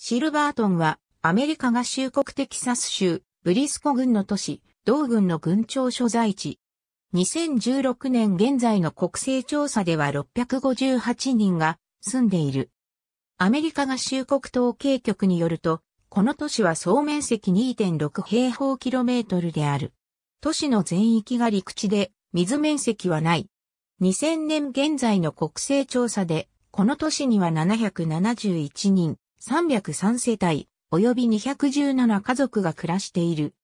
シルバートンは、アメリカ合衆国テキサス州、ブリスコ郡の都市、同郡の郡庁所在地。2016年現在の国勢調査では658人が住んでいる。アメリカ合衆国統計局によると、この都市は総面積2.6平方キロメートルである。都市の全域が陸地で、水面積はない。2000年現在の国勢調査で、この都市には771人、303世帯、及び217家族が暮らしている。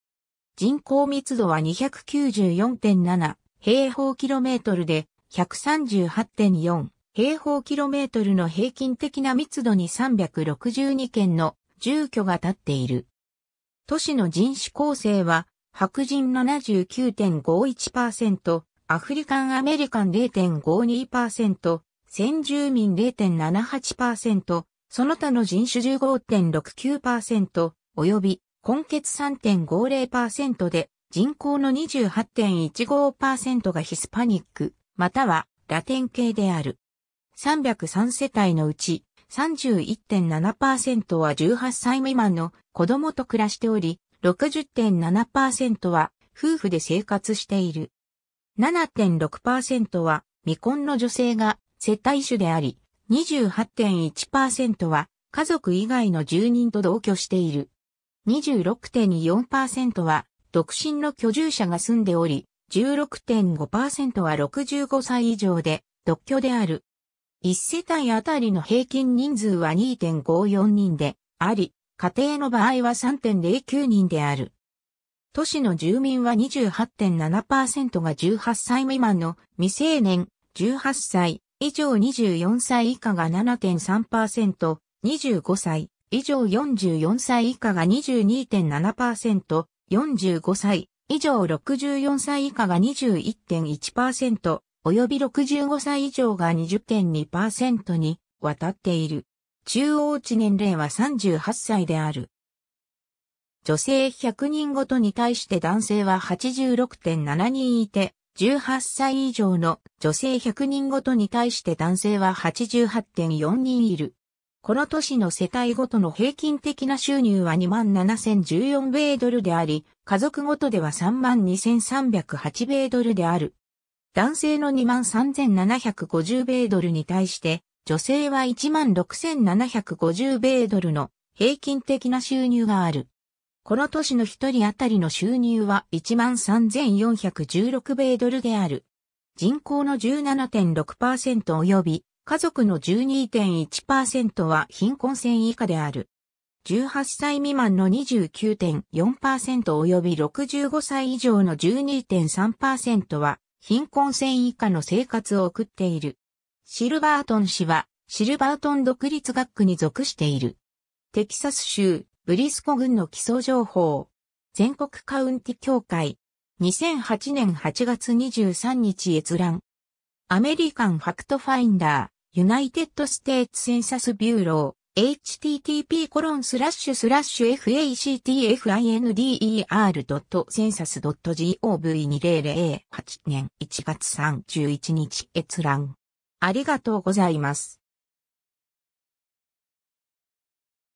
人口密度は294.7平方キロメートルで138.4平方キロメートルの平均的な密度に362件の住居が建っている。都市の人種構成は白人79.51%、アフリカンアメリカン0.52%、先住民0.78%、その他の人種15.69%及び根血3.50%で人口の28.15%がヒスパニック、またはラテン系である。303世帯のうち31.7%は18歳未満の子供と暮らしており、60.7%は夫婦で生活している。7.6%は未婚の女性が世帯主であり、28.1%は家族以外の住人と同居している。26.4%は独身の居住者が住んでおり、16.5%は65歳以上で独居である。1世帯あたりの平均人数は2.54人であり、家庭の場合は3.09人である。都市の住民は28.7%が18歳未満の未成年、18歳、以上24歳以下が7.3%、25歳以上44歳以下が22.7%、45歳以上64歳以下が21.1%、及び65歳以上が20.2%に渡っている。中央値年齢は38歳である。女性100人ごとに対して男性は86.7人いて、18歳以上の女性100人ごとに対して男性は88.4人いる。この年の世帯ごとの平均的な収入は27,014米ドルであり、家族ごとでは32,308米ドルである。男性の23,750米ドルに対して、女性は16,750米ドルの平均的な収入がある。この都市の一人当たりの収入は13,416米ドルである。人口の17.6%及び家族の12.1%は貧困線以下である。18歳未満の29.4%及び65歳以上の12.3%は貧困線以下の生活を送っている。シルバートン氏はシルバートン独立学区に属している。テキサス州ブリスコ郡の基礎情報。全国カウンティ協会。2008年8月23日閲覧。アメリカンファクトファインダー、ユナイテッドステーツセンサスビューロー、http コロンスラッシュスラッシュ factfinder.census.gov2008 年1月31日閲覧。ありがとうございます。